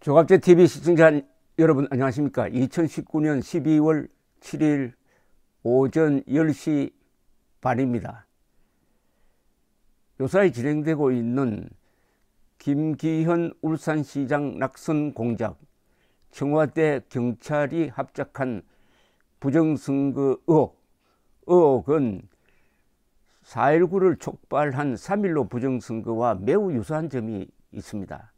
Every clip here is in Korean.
조갑제 TV 시청자 여러분 안녕하십니까? 2019년 12월 7일 오전 10시 반입니다. 요사이 진행되고 있는 김기현 울산시장 낙선 공작, 청와대 경찰이 합작한 부정선거 의혹, 의혹은 4.19를 촉발한 3 1로 부정선거와 매우 유사한 점이 있습니다.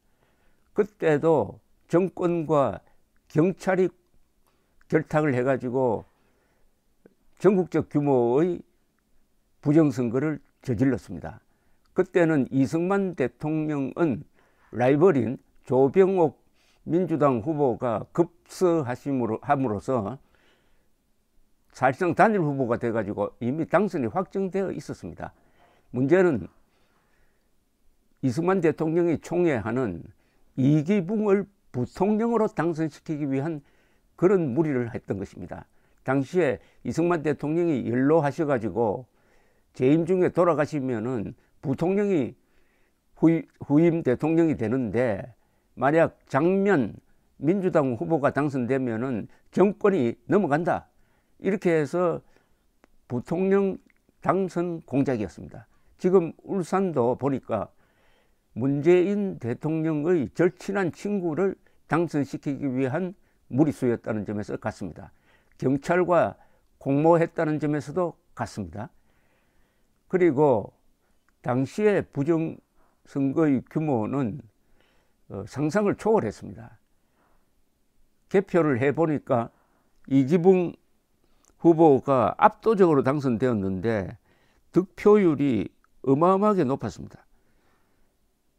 그때도 정권과 경찰이 결탁을 해가지고 전국적 규모의 부정선거를 저질렀습니다. 그때는 이승만 대통령은 라이벌인 조병옥 민주당 후보가 급서하심으로서 사실상 단일 후보가 돼가지고 이미 당선이 확정되어 있었습니다. 문제는 이승만 대통령이 총회하는 이기붕을 부통령으로 당선시키기 위한 그런 무리를 했던 것입니다. 당시에 이승만 대통령이 연로하셔가지고 재임 중에 돌아가시면은 부통령이 후임, 후임 대통령이 되는데 만약 장면 민주당 후보가 당선되면은 정권이 넘어간다 이렇게 해서 부통령 당선 공작이었습니다. 지금 울산도 보니까 문재인 대통령의 절친한 친구를 당선시키기 위한 무리수였다는 점에서 같습니다. 경찰과 공모했다는 점에서도 같습니다. 그리고 당시의 부정선거의 규모는 어, 상상을 초월했습니다. 개표를 해보니까 이기붕 후보가 압도적으로 당선되었는데 득표율이 어마어마하게 높았습니다.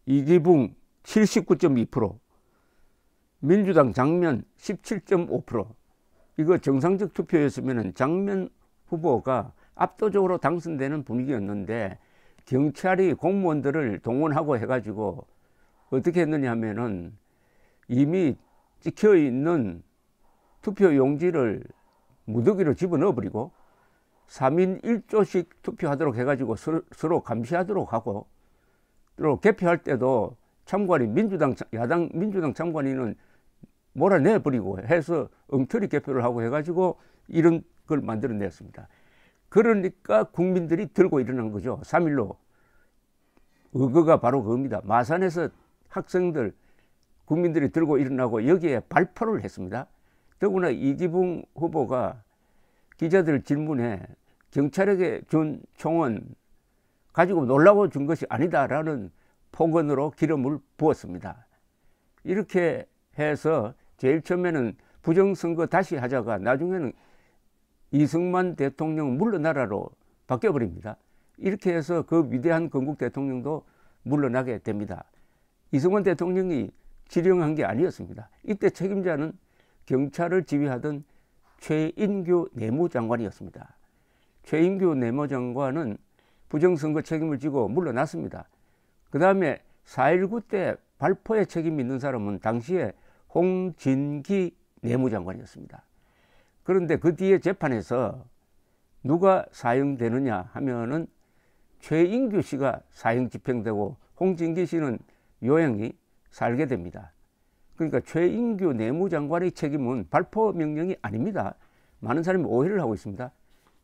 이기붕 79.2%, 민주당 장면 17.5%. 이거 정상적 투표였으면 장면 후보가 압도적으로 당선되는 분위기였는데 경찰이 공무원들을 동원하고 해가지고 어떻게 했느냐 하면은 이미 찍혀 있는 투표 용지를 무더기로 집어넣어 버리고 3인 1조씩 투표하도록 해가지고 서로 감시하도록 하고 또 개표할 때도 참관이 민주당 야당 민주당 참관인은 몰아내 버리고 해서 엉터리 개표를 하고 해가지고 이런 걸 만들어냈습니다. 그러니까 국민들이 들고 일어난 거죠. 3일로 의거가 바로 그겁니다. 마산에서 학생들 국민들이 들고 일어나고 여기에 발표를 했습니다. 더구나 이기붕 후보가 기자들 질문에 경찰에게 준 총은 가지고 놀라고 준 것이 아니다라는 폭언으로 기름을 부었습니다. 이렇게 해서 제일 처음에는 부정선거 다시 하자가 나중에는 이승만 대통령 물러나라로 바뀌어버립니다. 이렇게 해서 그 위대한 건국 대통령도 물러나게 됩니다. 이승만 대통령이 지령한 게 아니었습니다. 이때 책임자는 경찰을 지휘하던 최인규 내무장관이었습니다. 최인규 내무장관은 부정선거 책임을 지고 물러났습니다. 그 다음에 4.19 때 발포에 책임이 있는 사람은 당시에 홍진기 내무장관이었습니다. 그런데 그 뒤에 재판에서 누가 사형되느냐 하면은 최인규 씨가 사형 집행되고 홍진기 씨는 요행이 살게 됩니다. 그러니까 최인규 내무장관의 책임은 발포 명령이 아닙니다. 많은 사람이 오해를 하고 있습니다.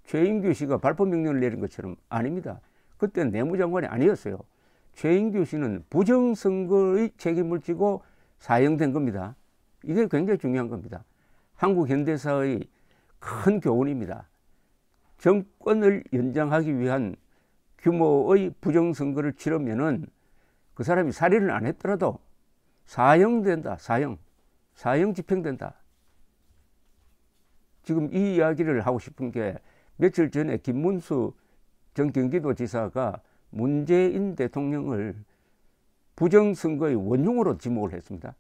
최인규 씨가 발포 명령을 내린 것처럼 아닙니다. 그때 내무장관이 아니었어요. 최인규 씨는 부정선거의 책임을 지고 사형된 겁니다. 이게 굉장히 중요한 겁니다. 한국 현대사의 큰 교훈입니다. 정권을 연장하기 위한 규모의 부정선거를 치르면은 그 사람이 살인을 안 했더라도 사형된다, 사형. 사형 집행된다. 지금 이 이야기를 하고 싶은 게 며칠 전에 김문수 전 경기도지사가 문재인 대통령을 부정선거의 원흉으로 지목을 했습니다.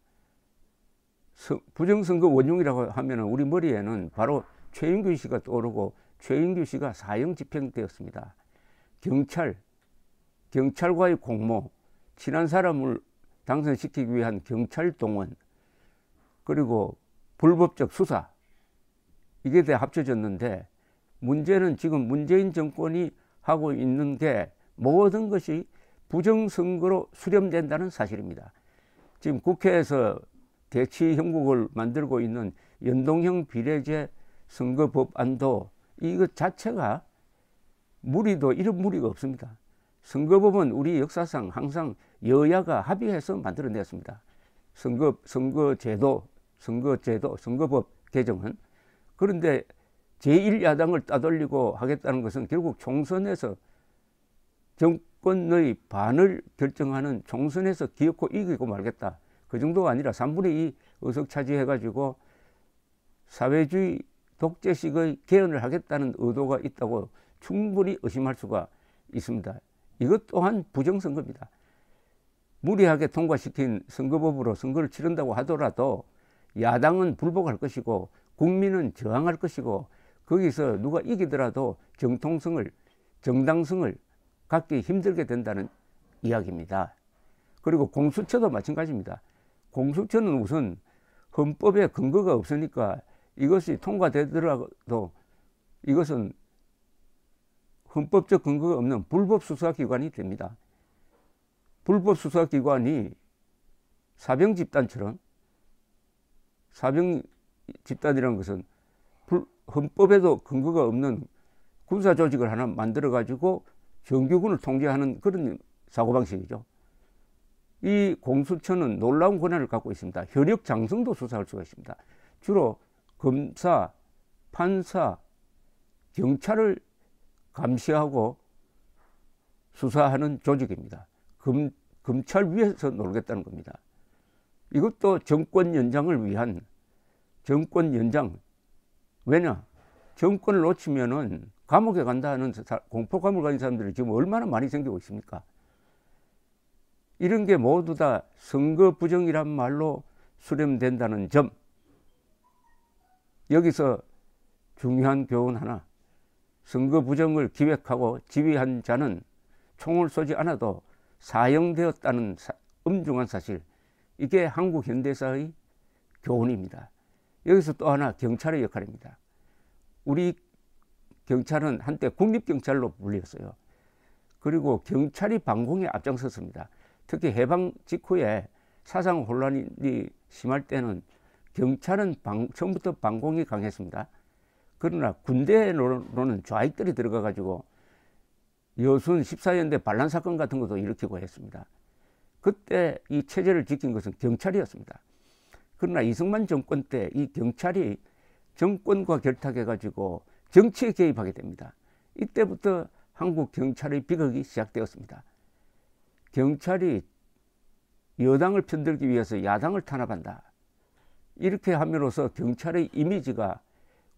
부정선거 원흉이라고 하면 우리 머리에는 바로 최인규 씨가 떠오르고 최인규 씨가 사형 집행되었습니다. 경찰, 경찰과의 공모, 친한 사람을 당선시키기 위한 경찰 동원, 그리고 불법적 수사, 이게 다 합쳐졌는데 문제는 지금 문재인 정권이 하고 있는 게 모든 것이 부정선거로 수렴된다는 사실입니다. 지금 국회에서 대치 형국을 만들고 있는 연동형 비례제 선거법안도 이것 자체가 무리도 이런 무리가 없습니다. 선거법은 우리 역사상 항상 여야가 합의해서 만들어냈습니다. 선거, 선거제도, 선거제도, 선거법 개정은. 그런데 제1야당을 따돌리고 하겠다는 것은 결국 총선에서 정권의 반을 결정하는 총선에서 기어코 이기고 말겠다. 그 정도가 아니라 3분의 2 의석 차지해가지고 사회주의 독재식의 개헌을 하겠다는 의도가 있다고 충분히 의심할 수가 있습니다. 이것 또한 부정선거입니다. 무리하게 통과시킨 선거법으로 선거를 치른다고 하더라도 야당은 불복할 것이고 국민은 저항할 것이고 거기서 누가 이기더라도 정통성을 정당성을 갖기 힘들게 된다는 이야기입니다. 그리고 공수처도 마찬가지입니다. 공수처는 우선 헌법에 근거가 없으니까 이것이 통과되더라도 이것은 헌법적 근거가 없는 불법 수사기관이 됩니다. 불법 수사기관이 사병 집단처럼 사병 집단이라는 것은 헌법에도 근거가 없는 군사 조직을 하나 만들어 가지고 정규군을 통제하는 그런 사고방식이죠. 이 공수처는 놀라운 권한을 갖고 있습니다. 효력 장성도 수사할 수가 있습니다. 주로 검사, 판사, 경찰을 감시하고 수사하는 조직입니다. 검, 검찰 위에서 놀겠다는 겁니다. 이것도 정권 연장을 위한 정권 연장, 왜냐? 정권을 놓치면은 감옥에 간다는 공포감을 가진 사람들이 지금 얼마나 많이 생기고 있습니까? 이런 게 모두 다 선거 부정이란 말로 수렴된다는 점. 여기서 중요한 교훈 하나. 선거 부정을 기획하고 지휘한 자는 총을 쏘지 않아도 사형되었다는 사, 엄중한 사실. 이게 한국 현대사의 교훈입니다. 여기서 또 하나 경찰의 역할입니다. 우리 경찰은 한때 국립경찰로 불렸어요. 그리고 경찰이 방공에 앞장섰습니다. 특히 해방 직후에 사상 혼란이 심할 때는 경찰은 방, 처음부터 방공이 강했습니다. 그러나 군대로는 좌익들이 들어가 가지고 여순 1 4년대 반란 사건 같은 것도 일으키고 했습니다. 그때 이 체제를 지킨 것은 경찰이었습니다. 그러나 이승만 정권 때 이 경찰이 정권과 결탁해가지고 정치에 개입하게 됩니다. 이때부터 한국 경찰의 비극이 시작되었습니다. 경찰이 여당을 편들기 위해서 야당을 탄압한다. 이렇게 함으로써 경찰의 이미지가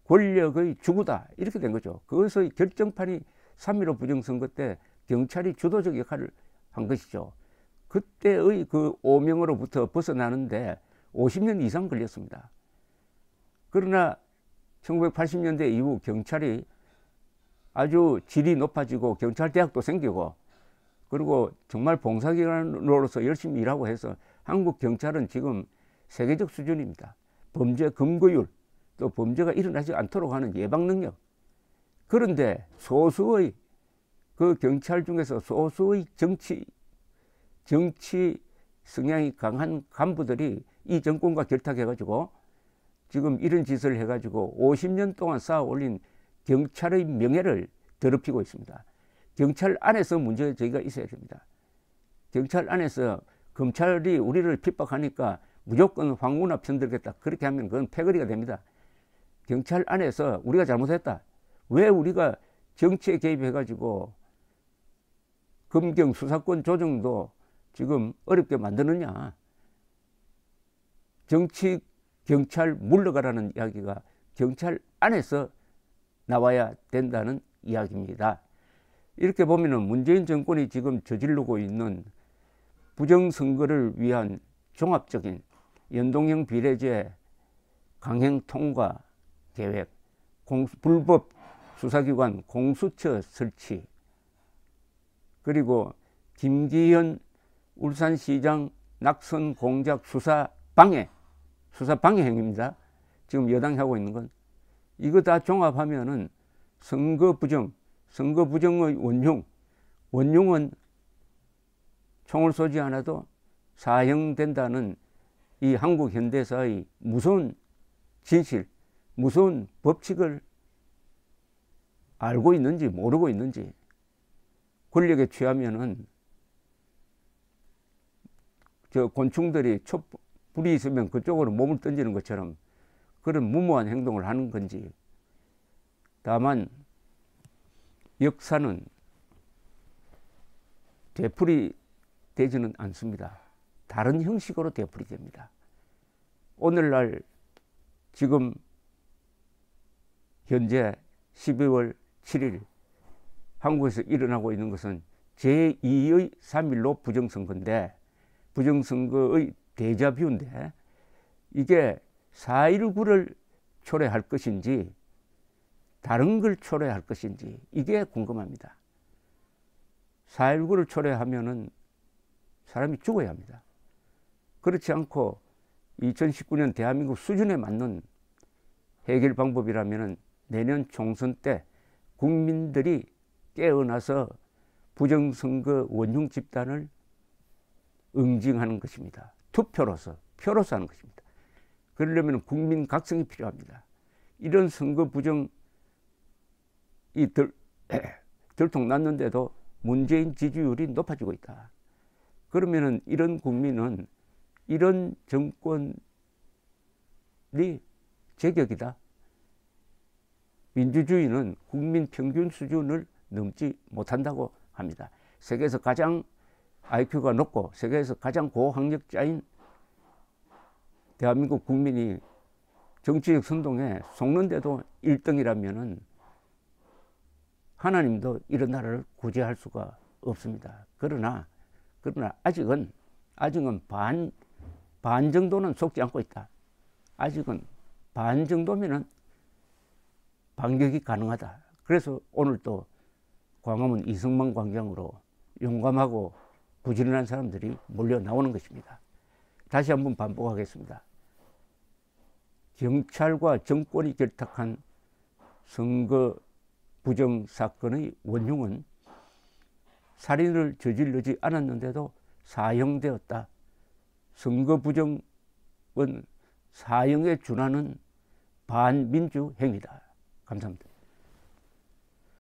권력의 주구다. 이렇게 된 거죠. 그것의 결정판이 3.15 부정선거 때 경찰이 주도적 역할을 한 것이죠. 그때의 그 오명으로부터 벗어나는데 50년 이상 걸렸습니다. 그러나 1980년대 이후 경찰이 아주 질이 높아지고 경찰대학도 생기고 그리고 정말 봉사기관으로서 열심히 일하고 해서 한국 경찰은 지금 세계적 수준입니다. 범죄 검거율 또 범죄가 일어나지 않도록 하는 예방 능력 그런데 소수의 그 경찰 중에서 소수의 정치 정치 성향이 강한 간부들이 이 정권과 결탁해 가지고 지금 이런 짓을 해가지고 50년 동안 쌓아 올린 경찰의 명예를 더럽히고 있습니다. 경찰 안에서 문제 저희가 있어야 됩니다. 경찰 안에서 검찰이 우리를 핍박하니까 무조건 황우나 편들겠다. 그렇게 하면 그건 패거리가 됩니다. 경찰 안에서 우리가 잘못했다. 왜 우리가 정치에 개입해가지고 검경 수사권 조정도 지금 어렵게 만드느냐. 정치 경찰 물러가라는 이야기가 경찰 안에서 나와야 된다는 이야기입니다. 이렇게 보면 문재인 정권이 지금 저지르고 있는 부정선거를 위한 종합적인 연동형 비례제 강행 통과 계획, 공수, 불법 수사기관 공수처 설치, 그리고 김기현 울산시장 낙선 공작 수사 방해 수사 방해 행위입니다. 지금 여당이 하고 있는 건 이거 다 종합하면은 선거 부정, 선거 부정의 원흉, 원흉은 총을 쏘지 않아도 사형된다는 이 한국 현대사의 무서운 진실, 무서운 법칙을 알고 있는지 모르고 있는지 권력에 취하면은 저 곤충들이 촛불, 불이 있으면 그쪽으로 몸을 던지는 것처럼 그런 무모한 행동을 하는 건지 다만 역사는 되풀이 되지는 않습니다. 다른 형식으로 되풀이 됩니다. 오늘날 지금 현재 12월 7일 한국에서 일어나고 있는 것은 제2의 3일로 부정선거인데 부정선거의 데자뷰인데 이게 4.19를 초래할 것인지 다른 걸 초래할 것인지 이게 궁금합니다. 4.19를 초래하면은 사람이 죽어야 합니다. 그렇지 않고 2019년 대한민국 수준에 맞는 해결 방법이라면 내년 총선 때 국민들이 깨어나서 부정선거 원흉 집단을 응징하는 것입니다. 투표로서 표로서 하는 것입니다. 그러려면 국민 각성이 필요합니다. 이런 선거 부정이 들, 들통났는데도 문재인 지지율이 높아지고 있다. 그러면 이런 국민은 이런 정권이 제격이다. 민주주의는 국민 평균 수준을 넘지 못한다고 합니다. 세계에서 가장 IQ가 높고 세계에서 가장 고학력자인 대한민국 국민이 정치적 선동에 속는데도 1등이라면은 하나님도 이런 나라를 구제할 수가 없습니다. 그러나 그러나 아직은 아직은 반 반 정도는 속지 않고 있다. 아직은 반 정도면은 반격이 가능하다. 그래서 오늘 또 광화문 이승만 광장으로 용감하고 부지런한 사람들이 몰려 나오는 것입니다. 다시 한번 반복하겠습니다. 경찰과 정권이 결탁한 선거 부정 사건의 원흉은 살인을 저질르지 않았는데도 사형되었다. 선거 부정은 사형에 준하는 반민주 행위다. 감사합니다.